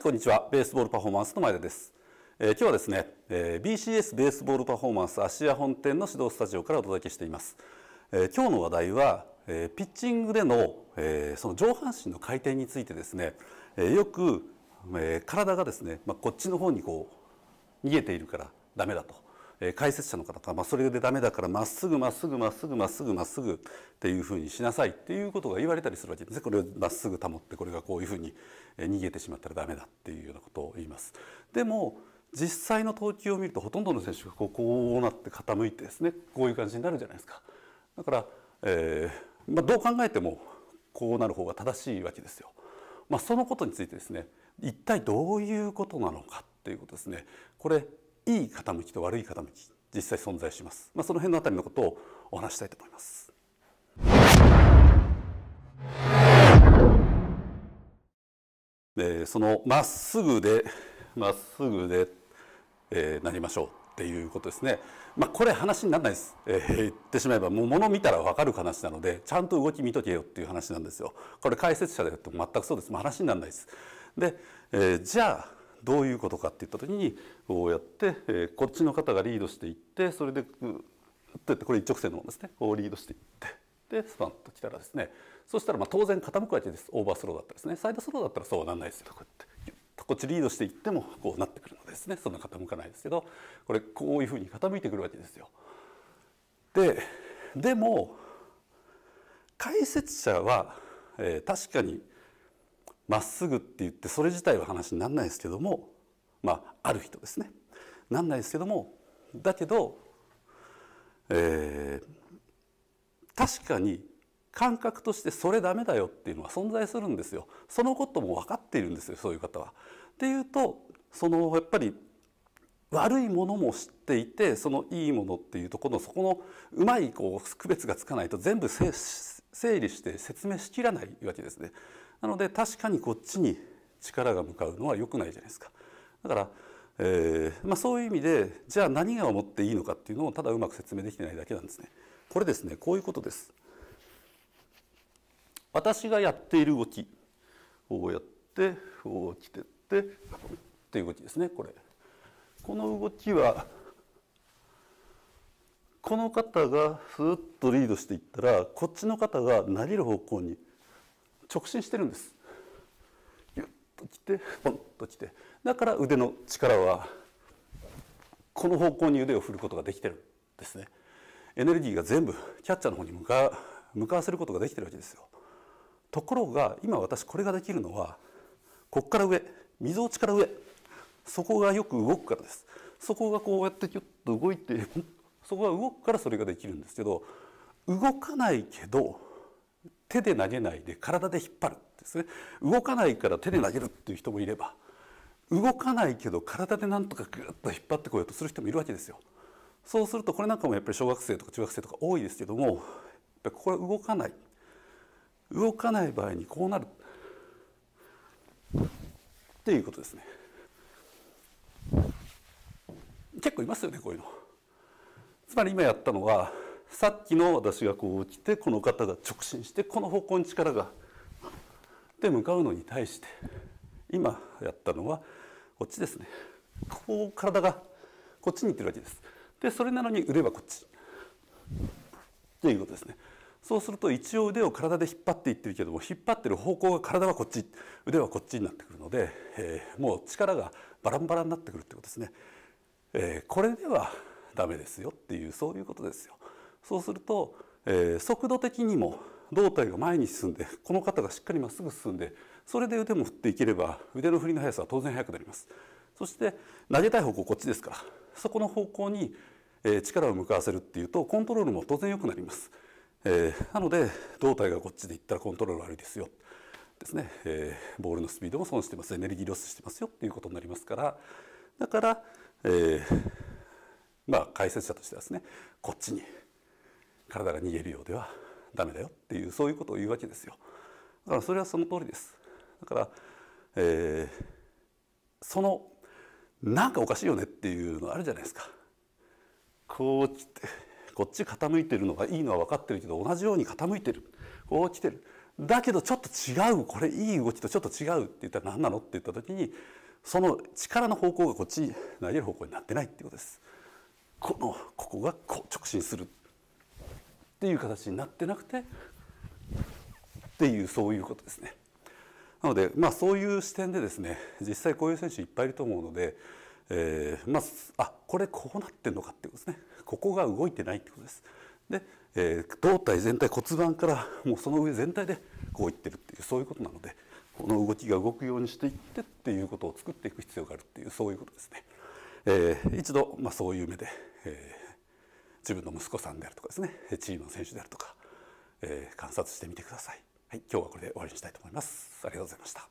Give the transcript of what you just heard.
こんにちは。ベースボールパフォーマンスの前田です。えー、今日はですね、えー、BCS ベースボールパフォーマンス芦屋本店の指導スタジオからお届けしています。えー、今日の話題は、えピッチングでの、えその上半身の回転についてですね、えよく、え体がですね、まあ、こっちの方にこう逃げているからダメだと。え解説者の方が、まあ、それでダメだからまっすぐまっすぐまっすぐまっすぐまっすぐっていうふうにしなさいっていうことが言われたりするわけですねこれをまっすぐ保ってこれがこういうふうに逃げてしまったらダメだっていうようなことを言います。でも実際の投球を見るとほとんどの選手がこうこうなって傾いてですねこういう感じになるじゃないですか。だから、えーまあ、どう考えてもこうなる方が正しいわけですよ。まあ、そのことについてですね一体どういうことなのかっていうことですねこれいい傾きと悪い傾き実際存在します、まあ、その辺のあたりのことをお話したいと思います。でそのまっすぐでまっすぐで、えー、なりましょうっていうことですね。まあ、これ話にならないです、えー、言ってしまえばもう物見たらわかる話なのでちゃんと動き見とけよっていう話なんですよ。これ解説者でやっても全くそうです、まあ、話にならないです。で、えー、じゃあどういうことかっていった時にこうやって、えー、こっちの方がリードしていってそれでうッとってこれ一直線のものですねこうリードしていってでスパンときたらですねそしたらまあ当然傾くわけですオーバースローだったらですねサイドスローだったらそうはなんないですよこうやってこっちリードしていってもこうなってくるのですねそんな傾かないですけどこれこういうふうに傾いてくるわけですよ。ででも解説者は、えー、確かにまっすぐって言ってそれ自体は話にならないですけどもまあある人ですねなんないですけどもだけど、えー、確かに感覚としてそれダメだよっていうのは存在するんですよそのことも分かっているんですよそういう方は。っていうとそのやっぱり悪いものも知っていてそのいいものっていうとこのそこのうまいこう区別がつかないと全部整理して説明しきらないわけですね。なので確かにこっちに力が向かうのは良くないじゃないですか。だから、えーまあ、そういう意味でじゃあ何が思っていいのかっていうのをただうまく説明できてないだけなんですね。これですねこういうことです。私がやっている動きこうやってこう来てってっていう動きですねこれ。この動きはこの方がスーッとリードしていったらこっちの方が投げる方向に直進してるんですギっと来てポンと来てだから腕の力はこの方向に腕を振ることができてるんですねエネルギーが全部キャッチャーの方に向か向かわせることができてるわけですよところが今私これができるのはこっから上溝ぞおちから上そこがよく動くからですそこがこうやってキュッと動いてそこが動くからそれができるんですけど動かないけど手で投げないで体で引っ張るですね動かないから手で投げるっていう人もいれば動かないけど体でなんとかグッと引っ張ってこようとする人もいるわけですよ。そうするとこれなんかもやっぱり小学生とか中学生とか多いですけどもここは動かない動かない場合にこうなるっていうことですね。結構いますよねこういうの。つまり今やったのはさっきの私がこう来てこの方が直進してこの方向に力がで向かうのに対して今やったのはこっちですねこう体がこっちにいってるわけですでそれなのに腕はこっちっていうことですねそうすると一応腕を体で引っ張っていってるけども引っ張ってる方向が体はこっち腕はこっちになってくるので、えー、もう力がバランバラになってくるってことですね、えー、これではダメですよっていうそういうことですよそうすると、えー、速度的にも胴体が前に進んでこの肩がしっかりまっすぐ進んでそれで腕も振っていければ腕の振りの速さは当然速くなりますそして投げたい方向こっちですからそこの方向に力を向かわせるっていうとコントロールも当然良くなります、えー、なので胴体がこっちでいったらコントロール悪いですよですね、えー、ボールのスピードも損してますエネルギーロスしてますよっていうことになりますからだから、えー、まあ解説者としてはですねこっちに体が逃げるようではダメだよっていうそういうことを言うわけですよ。だからそれはその通りです。だから、えー、そのなんかおかしいよねっていうのあるじゃないですか。こうきてこっち傾いてるのがいいのは分かってるけど同じように傾いてるこう来てるだけどちょっと違うこれいい動きとちょっと違うって言ったら何なのって言った時にその力の方向がこっち投げる方向になってないっていうことです。このここがこう直進するっていう形になってなくてっていうそういうことですね。なので、まあ、そういう視点でですね実際こういう選手いっぱいいると思うので、えー、まあ、あこれこうなってんのかってことですねここが動いてないってことです。で、えー、胴体全体骨盤からもうその上全体でこういってるっていうそういうことなのでこの動きが動くようにしていってっていうことを作っていく必要があるっていうそういうことですね。えー、一度、まあ、そういう目で、え自分の息子さんであるとかですねチームの選手であるとか、えー、観察してみてください、はい、今日はこれで終わりにしたいと思いますありがとうございました